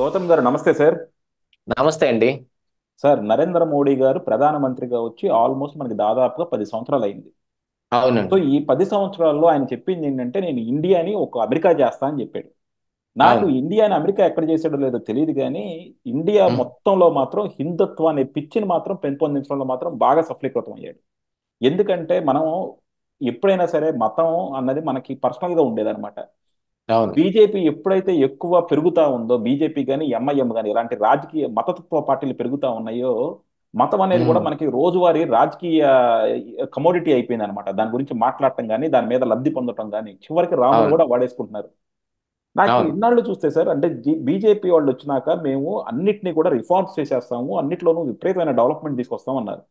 గౌతమ్ గారు నమస్తే సార్ నమస్తే అండి సార్ నరేంద్ర మోడీ గారు ప్రధానమంత్రిగా వచ్చి ఆల్మోస్ట్ మనకి దాదాపుగా పది సంవత్సరాలు అయింది సో ఈ పది సంవత్సరాల్లో ఆయన చెప్పింది ఏంటంటే నేను ఇండియాని ఒక అమెరికా చేస్తా అని చెప్పాడు నాకు ఇండియాని అమెరికా ఎక్కడ చేసాడో లేదో తెలియదు కానీ ఇండియా మొత్తంలో మాత్రం హిందుత్వ అనే పిచ్చిని మాత్రం పెంపొందించడంలో మాత్రం బాగా సఫలీకృతం అయ్యాడు ఎందుకంటే మనం ఎప్పుడైనా సరే మతం అన్నది మనకి పర్సనల్ గా అనమాట బీజేపీ ఎప్పుడైతే ఎక్కువ పెరుగుతా ఉందో బీజేపీ కానీ ఎంఐఎం కానీ ఇలాంటి రాజకీయ మతతత్వ పార్టీలు పెరుగుతా ఉన్నాయో మతం అనేది కూడా మనకి రోజువారీ రాజకీయ కమోడిటీ అయిపోయింది అనమాట దాని గురించి మాట్లాడటం కానీ దాని మీద లబ్ధి పొందటం కానీ చివరికి రాములు కూడా వాడేసుకుంటున్నారు నాకు ఇన్నాళ్ళు చూస్తే సార్ అంటే బీజేపీ వాళ్ళు వచ్చినాక మేము అన్నిటినీ కూడా రిఫార్మ్స్ చేసేస్తాము అన్నిట్లోనూ విపరీతమైన డెవలప్మెంట్ తీసుకొస్తాం అన్నారు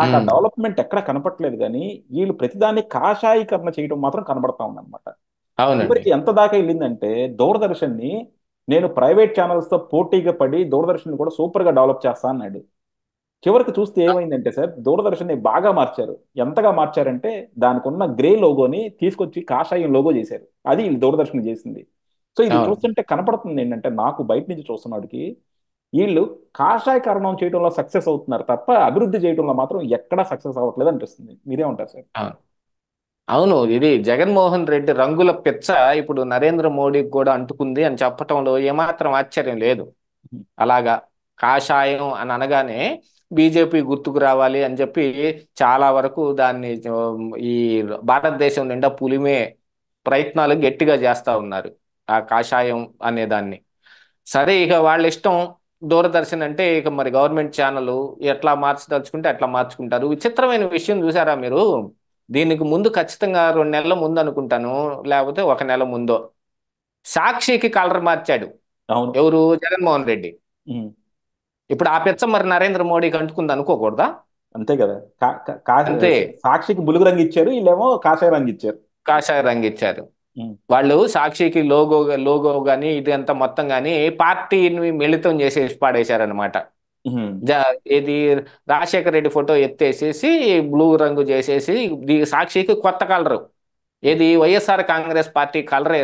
నాకు ఆ డెవలప్మెంట్ ఎక్కడ కనపట్లేదు కానీ వీళ్ళు ప్రతిదాన్ని కాషాయీకరణ చేయడం మాత్రం కనబడతా ఉందన్నమాట ఇప్పటికి ఎంత దాకా వెళ్ళిందంటే దూరదర్శన్ ని నేను ప్రైవేట్ ఛానల్స్ తో పోటీగా పడి దూరదర్శన్ కూడా సూపర్ గా డెవలప్ చేస్తా అన్నాడు చివరికి చూస్తే ఏమైందంటే సార్ దూరదర్శన్ ని బాగా మార్చారు ఎంతగా మార్చారంటే దానికి ఉన్న గ్రే లోగోని తీసుకొచ్చి కాషాయం లోగో చేశారు అది దూరదర్శన్ చేసింది సో ఇది చూస్తుంటే కనపడుతుంది ఏంటంటే నాకు బయట నుంచి చూస్తున్నవాడికి వీళ్ళు కాషాయ కారణం చేయడంలో సక్సెస్ అవుతున్నారు తప్ప అభివృద్ధి చేయడంలో మాత్రం ఎక్కడా సక్సెస్ అవ్వట్లేదు అనిపిస్తుంది మీరేమంటారు సార్ అవును ఇది జగన్మోహన్ రెడ్డి రంగుల పిచ్చ ఇప్పుడు నరేంద్ర మోడీకి కూడా అంటుకుంది అని చెప్పటంలో ఏమాత్రం ఆశ్చర్యం లేదు అలాగా కాషాయం అని అనగానే బీజేపీ గుర్తుకు రావాలి అని చెప్పి చాలా వరకు దాన్ని ఈ భారతదేశం నిండా పులిమే ప్రయత్నాలు గట్టిగా చేస్తా ఉన్నారు ఆ కాషాయం అనే దాన్ని సరే ఇక వాళ్ళ ఇష్టం దూరదర్శన్ అంటే ఇక మరి గవర్నమెంట్ ఛానల్ ఎట్లా మార్చదలుచుకుంటే అట్లా మార్చుకుంటారు విచిత్రమైన విషయం చూసారా మీరు దీనికి ముందు ఖచ్చితంగా రెండు నెలల ముందు అనుకుంటాను లేకపోతే ఒక నెల ముందో సాక్షికి కలర్ మార్చాడు ఎవరు జగన్మోహన్ రెడ్డి ఇప్పుడు ఆ పెచ్చ మరి నరేంద్ర మోడీకి అంటుకుంది అనుకోకూడదా అంతే కదా అంతే సాక్షికి బులుగు రంగు ఇచ్చారు వీళ్ళేమో కాషాయ రంగు ఇచ్చారు కాషాయ రంగు ఇచ్చారు వాళ్ళు సాక్షికి లోగో లోగో గానీ ఇది అంతా మొత్తం గానీ పార్టీని మిళితం చేసేసి పాడేశారనమాట ఇది రాజశేఖర రెడ్డి ఫోటో ఎత్తేసేసి బ్లూ రంగు చేసేసి సాక్షికి కొత్త కలరు ఏది వైఎస్ఆర్ కాంగ్రెస్ పార్టీ కలర్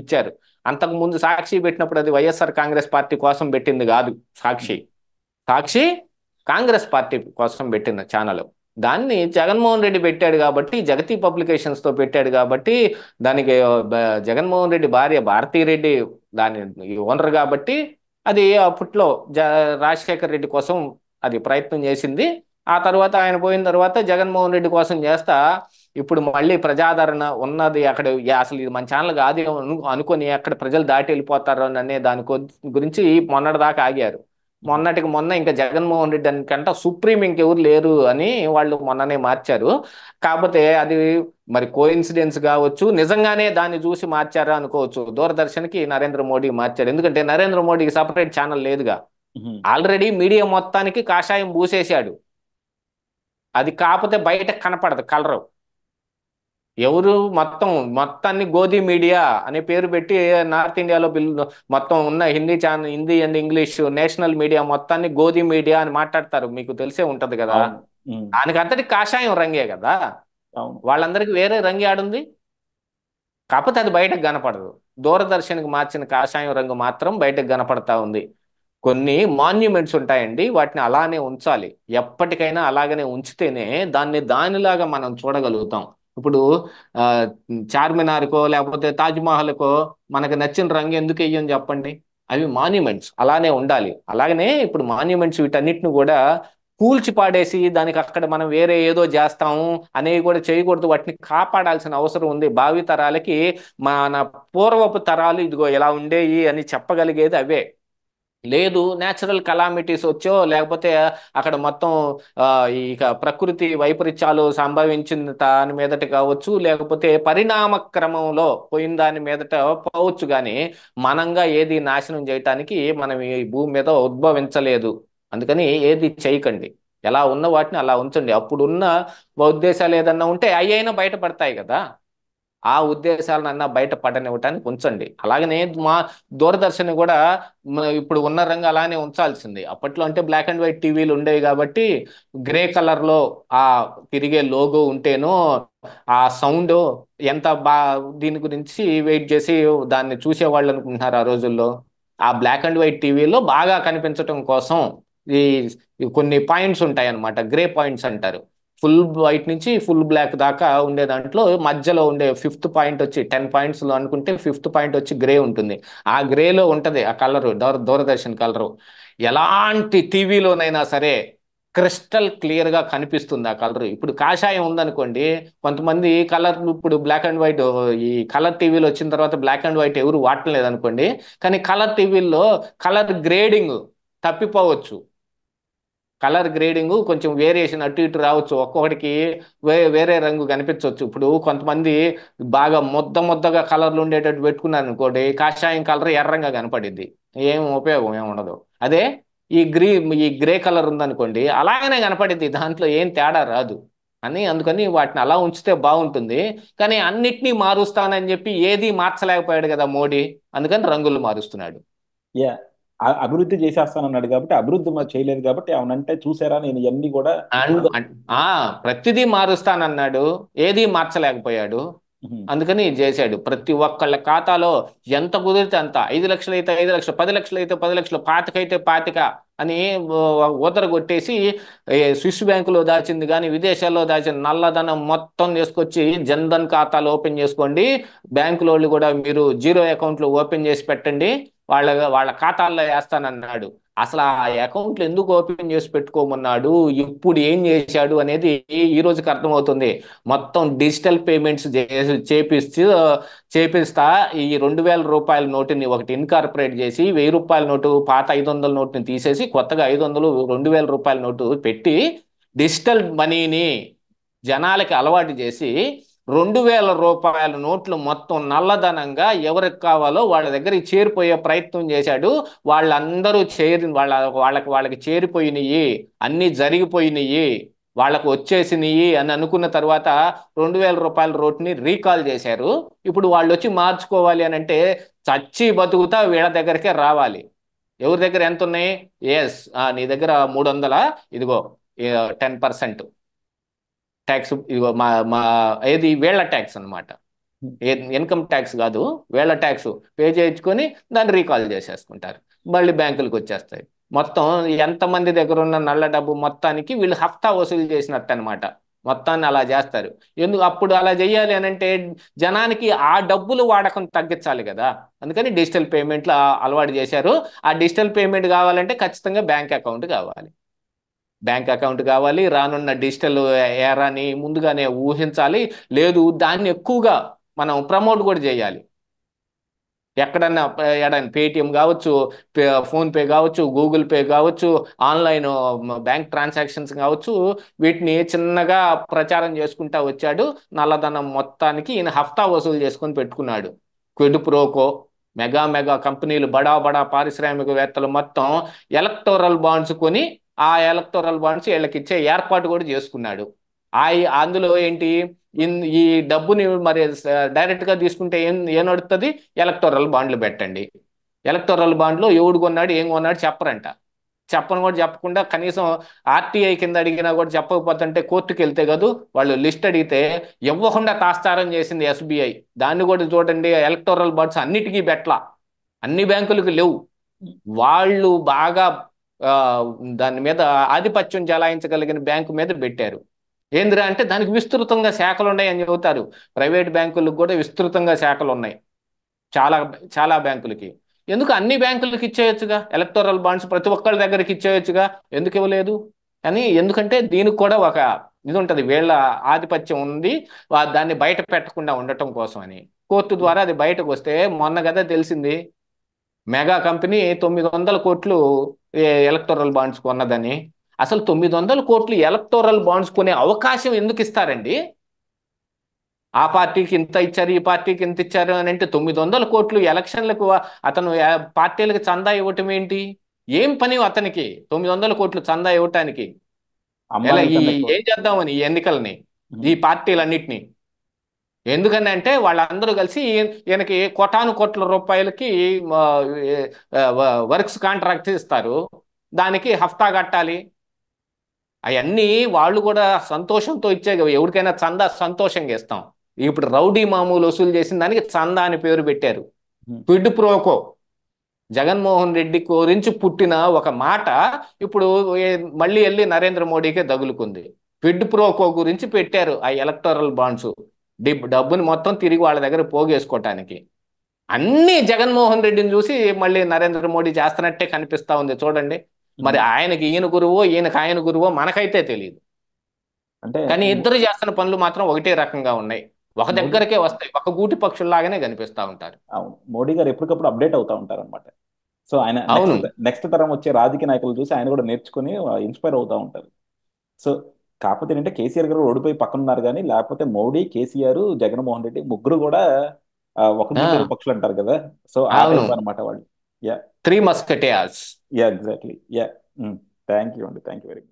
ఇచ్చారు అంతకు ముందు సాక్షి పెట్టినప్పుడు అది వైఎస్ఆర్ కాంగ్రెస్ పార్టీ కోసం పెట్టింది కాదు సాక్షి సాక్షి కాంగ్రెస్ పార్టీ కోసం పెట్టింది ఛానల్ దాన్ని జగన్మోహన్ రెడ్డి పెట్టాడు కాబట్టి జగతి పబ్లికేషన్స్ తో పెట్టాడు కాబట్టి దానికి జగన్మోహన్ రెడ్డి భార్య భారతీ రెడ్డి దాని ఓనర్ కాబట్టి అది అప్పట్లో జ రాజశేఖర్ రెడ్డి కోసం అది ప్రయత్నం చేసింది ఆ తర్వాత ఆయన పోయిన తర్వాత జగన్మోహన్ రెడ్డి కోసం చేస్తా ఇప్పుడు మళ్ళీ ప్రజాదరణ ఉన్నది అక్కడ అసలు ఇది మన ఛానల్ కాదు అనుకొని అక్కడ ప్రజలు దాటి వెళ్ళిపోతారు అనే దాని గురించి మొన్నటిదాకా ఆగారు మొన్నటికి మొన్న ఇంకా జగన్మోహన్ రెడ్డి కంటే సుప్రీం ఇంకెవరు లేరు అని వాళ్ళు మొన్ననే మార్చారు కాకపోతే అది మరి కోయిన్సిడెన్స్ కావచ్చు నిజంగానే దాన్ని చూసి మార్చారా అనుకోవచ్చు దూరదర్శన్కి నరేంద్ర మోడీ మార్చారు ఎందుకంటే నరేంద్ర మోడీకి సపరేట్ ఛానల్ లేదుగా ఆల్రెడీ మీడియా మొత్తానికి కాషాయం పూసేశాడు అది కాకపోతే బయట కనపడదు కలరు ఎవరు మొత్తం మొత్తాన్ని గోధీ మీడియా అనే పేరు పెట్టి నార్త్ ఇండియాలో మొత్తం ఉన్న Hindi channel Hindi and English national media మొత్తాన్ని గోధీ మీడియా అని మాట్లాడతారు మీకు తెలిసే ఉంటది కదా దానికి అంతటి కాషాయం రంగే కదా వాళ్ళందరికి వేరే రంగి ఆడుంది కాకపోతే అది బయటకు కనపడదు దూరదర్శన్కి మార్చిన కాషాయం రంగు మాత్రం బయటకు కనపడతా ఉంది కొన్ని మాన్యుమెంట్స్ ఉంటాయండి వాటిని అలానే ఉంచాలి ఎప్పటికైనా అలాగనే ఉంచితేనే దాన్ని దానిలాగా మనం చూడగలుగుతాం ఇప్పుడు చార్మినార్కో లేకపోతే తాజ్మహల్కో మనకు నచ్చిన రంగు ఎందుకు వెయ్యం చెప్పండి అవి మాన్యుమెంట్స్ అలానే ఉండాలి అలాగనే ఇప్పుడు మాన్యుమెంట్స్ వీటన్నిటిని కూడా కూల్చి పాడేసి దానికి అక్కడ మనం వేరే ఏదో చేస్తాము అనేవి కూడా చేయకూడదు వాటిని కాపాడాల్సిన అవసరం ఉంది భావి తరాలకి మన పూర్వపు తరాలు ఇదిగో ఎలా ఉండేవి అని చెప్పగలిగేది అవే లేదు న్యాచురల్ కలామిటీస్ వచ్చో లేకపోతే అక్కడ మొత్తం ఇక ప్రకృతి వైపరీత్యాలు సంభవించిన దాని మీదట కావచ్చు లేకపోతే పరిణామ క్రమంలో పోయిన దాని మీదట పోవచ్చు కానీ మనంగా ఏది నాశనం చేయటానికి మనం ఈ భూమి మీద ఉద్భవించలేదు అందుకని ఏది చేయకండి ఎలా ఉన్న వాటిని అలా ఉంచండి అప్పుడున్న ఉద్దేశాలు ఏదన్నా ఉంటే అయ్యైనా బయటపడతాయి కదా ఆ ఉద్దేశాలనన్నా బయట పడనివ్వటానికి ఉంచండి అలాగనే మా దూరదర్శన్ కూడా ఇప్పుడు ఉన్న రంగు అలానే ఉంచాల్సింది అప్పట్లో అంటే బ్లాక్ అండ్ వైట్ టీవీలు ఉండేవి కాబట్టి గ్రే కలర్లో ఆ తిరిగే లోగో ఉంటేనో ఆ సౌండ్ ఎంత బా దీని గురించి వెయిట్ చేసి దాన్ని చూసేవాళ్ళు అనుకుంటున్నారు ఆ రోజుల్లో ఆ బ్లాక్ అండ్ వైట్ టీవీలో బాగా కనిపించటం కోసం ఈ కొన్ని పాయింట్స్ ఉంటాయి అన్నమాట గ్రే పాయింట్స్ అంటారు ఫుల్ వైట్ నుంచి ఫుల్ బ్లాక్ దాకా ఉండే దాంట్లో మధ్యలో ఉండే ఫిఫ్త్ పాయింట్ వచ్చి టెన్ పాయింట్స్లో అనుకుంటే ఫిఫ్త్ పాయింట్ వచ్చి గ్రే ఉంటుంది ఆ గ్రేలో ఉంటుంది ఆ కలరు దూర దూరదర్శన్ కలరు ఎలాంటి టీవీలోనైనా సరే క్రిస్టల్ క్లియర్గా కనిపిస్తుంది ఆ కలర్ ఇప్పుడు కాషాయం ఉందనుకోండి కొంతమంది కలర్ ఇప్పుడు బ్లాక్ అండ్ వైట్ ఈ కలర్ టీవీలో వచ్చిన తర్వాత బ్లాక్ అండ్ వైట్ ఎవరు వాడటం లేదనుకోండి కానీ కలర్ టీవీల్లో కలర్ గ్రేడింగ్ తప్పిపోవచ్చు కలర్ గ్రేడింగ్ కొంచెం వేరియేషన్ అటు ఇటు రావచ్చు ఒక్కొక్కటికి వేరే రంగు కనిపించవచ్చు ఇప్పుడు కొంతమంది బాగా ముద్ద ముద్దగా కలర్లు ఉండేటట్టు పెట్టుకున్నారు అనుకోండి కాషాయం కలర్ ఎర్రంగా కనపడింది ఏం ఉపయోగం ఏమి ఉండదు అదే ఈ గ్రీ ఈ గ్రే కలర్ ఉందనుకోండి అలాగనే కనపడింది దాంట్లో ఏం తేడా రాదు అని అందుకని వాటిని అలా ఉంచితే బాగుంటుంది కానీ అన్నిటినీ మారుస్తానని చెప్పి ఏది మార్చలేకపోయాడు కదా మోడీ అందుకని రంగులు మారుస్తున్నాడు యా అభివృద్ధి అన్నాడు కాబట్టి అభివృద్ధి చేయలేదు కాబట్టి అవునంటే చూసారా నేను ఇవన్నీ కూడా ప్రతిదీ మారుస్తానన్నాడు ఏది మార్చలేకపోయాడు అందుకని చేశాడు ప్రతి ఒక్కళ్ళ ఖాతాలో ఎంత కుదిరితే అంత ఐదు లక్షలు అయితే ఐదు లక్షలు పది లక్షలు అయితే పది లక్షలు అయితే పాతిక అని ఉదర కొట్టేసి స్విస్ బ్యాంకులో దాచింది కానీ విదేశాల్లో దాచింది నల్లధనం మొత్తం తీసుకొచ్చి జన్ధన్ ఖాతాలు ఓపెన్ చేసుకోండి బ్యాంకులో కూడా మీరు జీరో అకౌంట్లు ఓపెన్ చేసి పెట్టండి వాళ్ళ వాళ్ళ ఖాతాల్లో వేస్తానన్నాడు అసలు ఆ అకౌంట్లు ఎందుకు ఓపెన్ చేసి పెట్టుకోమన్నాడు ఇప్పుడు ఏం చేశాడు అనేది ఈ రోజుకి అర్థమవుతుంది మొత్తం డిజిటల్ పేమెంట్స్ చేపిస్తూ చేపిస్తా ఈ రెండు వేల రూపాయల నోటుని ఒకటి ఇన్కార్పొరేట్ చేసి వెయ్యి రూపాయల నోటు పాత ఐదు వందల నోటుని తీసేసి కొత్తగా ఐదు వందలు రెండు వేల రూపాయల నోటు పెట్టి డిజిటల్ మనీని జనాలకి అలవాటు చేసి రెండు వేల రూపాయల నోట్లు మొత్తం నల్లధనంగా ఎవరికి కావాలో వాళ్ళ దగ్గరికి చేరిపోయే ప్రయత్నం చేశాడు వాళ్ళందరూ చేరి వాళ్ళ వాళ్ళకి వాళ్ళకి చేరిపోయినాయి అన్నీ జరిగిపోయినాయి వాళ్ళకు వచ్చేసినాయి అని అనుకున్న తర్వాత రెండు వేల రూపాయల రోడ్ని రీకాల్ చేశారు ఇప్పుడు వాళ్ళు వచ్చి మార్చుకోవాలి అని అంటే చచ్చి బతుకుతా వీళ్ళ దగ్గరికే రావాలి ఎవరి దగ్గర ఎంత ఉన్నాయి ఎస్ నీ దగ్గర మూడు వందల ఇదిగో టెన్ పర్సెంట్ ట్యాక్స్ మా మా ఏది వేళ్ల ట్యాక్స్ అనమాట ఇన్కమ్ ట్యాక్స్ కాదు వేళ్ల ట్యాక్స్ పే చేయించుకొని దాన్ని రీకాల్ చేసేసుకుంటారు మళ్ళీ బ్యాంకులకు వచ్చేస్తాయి మొత్తం ఎంతమంది దగ్గర ఉన్న నల్ల డబ్బు మొత్తానికి వీళ్ళు హఫ్తా వసూలు చేసినట్టు అనమాట మొత్తాన్ని అలా చేస్తారు ఎందుకు అప్పుడు అలా చేయాలి అని అంటే జనానికి ఆ డబ్బులు వాడకం తగ్గించాలి కదా అందుకని డిజిటల్ పేమెంట్లు అలవాటు చేశారు ఆ డిజిటల్ పేమెంట్ కావాలంటే ఖచ్చితంగా బ్యాంక్ అకౌంట్ కావాలి బ్యాంక్ అకౌంట్ కావాలి రానున్న డిజిటల్ ఏరాని ముందుగానే ఊహించాలి లేదు దాన్ని ఎక్కువగా మనం ప్రమోట్ కూడా చేయాలి ఎక్కడన్నా ఎడైనా పేటిఎం కావచ్చు ఫోన్పే కావచ్చు గూగుల్ పే కావచ్చు ఆన్లైన్ బ్యాంక్ ట్రాన్సాక్షన్స్ కావచ్చు వీటిని చిన్నగా ప్రచారం చేసుకుంటా వచ్చాడు నల్లధనం మొత్తానికి ఈయన హఫ్తా వసూలు చేసుకొని పెట్టుకున్నాడు క్విడ్ ప్రోకో మెగా మెగా కంపెనీలు బడా బడా పారిశ్రామికవేత్తలు మొత్తం ఎలక్టోరల్ బాండ్స్ కొని ఆ ఎలక్టోరల్ బాండ్స్ వీళ్ళకి ఇచ్చే ఏర్పాటు కూడా చేసుకున్నాడు ఆ అందులో ఏంటి ఈ డబ్బుని మరి డైరెక్ట్గా తీసుకుంటే ఏం ఏం నడుతుంది ఎలక్టోరల్ బాండ్లు పెట్టండి ఎలక్టోరల్ బాండ్లు ఎవడు కొన్నాడు ఏం కొన్నాడు చెప్పరంట చెప్పను కూడా చెప్పకుండా కనీసం ఆర్టీఐ కింద అడిగినా కూడా చెప్పకపోతుంటే కోర్టుకి వెళ్తే కాదు వాళ్ళు లిస్ట్ అడిగితే ఇవ్వకుండా తాస్తారం చేసింది ఎస్బీఐ దాన్ని కూడా చూడండి ఎలక్టోరల్ బాండ్స్ అన్నిటికీ బెట్ల అన్ని బ్యాంకులకు లేవు వాళ్ళు బాగా దాని మీద ఆధిపత్యం చలాయించగలిగిన బ్యాంకు మీద పెట్టారు ఏందిరా అంటే దానికి విస్తృతంగా శాఖలు ఉన్నాయి అని చెబుతారు ప్రైవేట్ బ్యాంకులకు కూడా విస్తృతంగా శాఖలు ఉన్నాయి చాలా చాలా బ్యాంకులకి ఎందుకు అన్ని బ్యాంకులకి ఇచ్చేయొచ్చుగా ఎలక్టోరల్ బాండ్స్ ప్రతి ఒక్కళ్ళ దగ్గరికి ఇచ్చేయొచ్చుగా ఎందుకు ఇవ్వలేదు అని ఎందుకంటే దీనికి కూడా ఒక ఇది ఉంటుంది వీళ్ళ ఆధిపత్యం ఉంది దాన్ని బయట పెట్టకుండా ఉండటం కోసం అని కోర్టు ద్వారా అది బయటకు వస్తే మొన్న కదా తెలిసింది మెగా కంపెనీ తొమ్మిది వందల కోట్లు ఎలక్టోరల్ బాండ్స్ కొన్నదని అసలు తొమ్మిది వందల కోట్లు ఎలక్టోరల్ బాండ్స్ కొనే అవకాశం ఎందుకు ఇస్తారండి ఆ పార్టీకి ఇంత ఇచ్చారు ఈ పార్టీకి ఇంత ఇచ్చారు అని అంటే తొమ్మిది వందల కోట్లు ఎలక్షన్లకు అతను పార్టీలకు చందా ఇవ్వటం ఏంటి ఏం పని అతనికి తొమ్మిది వందల కోట్లు చందా ఇవ్వటానికి ఏం చేద్దామని ఈ ఎన్నికలని ఈ పార్టీలన్నిటినీ ఎందుకని అంటే వాళ్ళందరూ కలిసి ఈయనకి కోటాను కోట్ల రూపాయలకి వర్క్స్ కాంట్రాక్ట్ ఇస్తారు దానికి హఫ్తా కట్టాలి అవన్నీ వాళ్ళు కూడా సంతోషంతో ఇచ్చే ఎవరికైనా చందా సంతోషంగా ఇస్తాం ఇప్పుడు రౌడీ మామూలు వసూలు చేసిన దానికి చందా అని పేరు పెట్టారు పిడ్ ప్రోకో జగన్మోహన్ రెడ్డి గురించి పుట్టిన ఒక మాట ఇప్పుడు మళ్ళీ వెళ్ళి నరేంద్ర మోడీకే తగులుకుంది పిడ్ ప్రోకో గురించి పెట్టారు ఆ ఎలక్టోరల్ బాండ్స్ డబ్బుని మొత్తం తిరిగి వాళ్ళ దగ్గర పోగేసుకోవటానికి అన్ని జగన్మోహన్ రెడ్డిని చూసి మళ్ళీ నరేంద్ర మోడీ చేస్తున్నట్టే కనిపిస్తా ఉంది చూడండి మరి ఆయనకి ఈయన గురువో ఈయనకి ఆయన గురువో మనకైతే తెలియదు అంటే కానీ ఇద్దరు చేస్తున్న పనులు మాత్రం ఒకటే రకంగా ఉన్నాయి ఒక దగ్గరకే వస్తాయి ఒక గూటి పక్షుల్లాగానే కనిపిస్తా ఉంటారు అవును మోడీ గారు ఎప్పటికప్పుడు అప్డేట్ అవుతా ఉంటారు అనమాట సో ఆయన అవును నెక్స్ట్ తరం వచ్చే రాజకీయ నాయకులు చూసి ఆయన కూడా నేర్చుకుని ఇన్స్పైర్ అవుతా ఉంటారు సో కాకపోతే ఏంటంటే కేసీఆర్ గారు ఓడిపోయి పక్కన ఉన్నారు కానీ లేకపోతే మోడీ కేసీఆర్ జగన్మోహన్ రెడ్డి ముగ్గురు కూడా ఒక పక్షులు అంటారు కదా సో అనమాట వాళ్ళు yeah three musketeers yeah exactly yeah thank you అండి థ్యాంక్ యూ వెరీ మచ్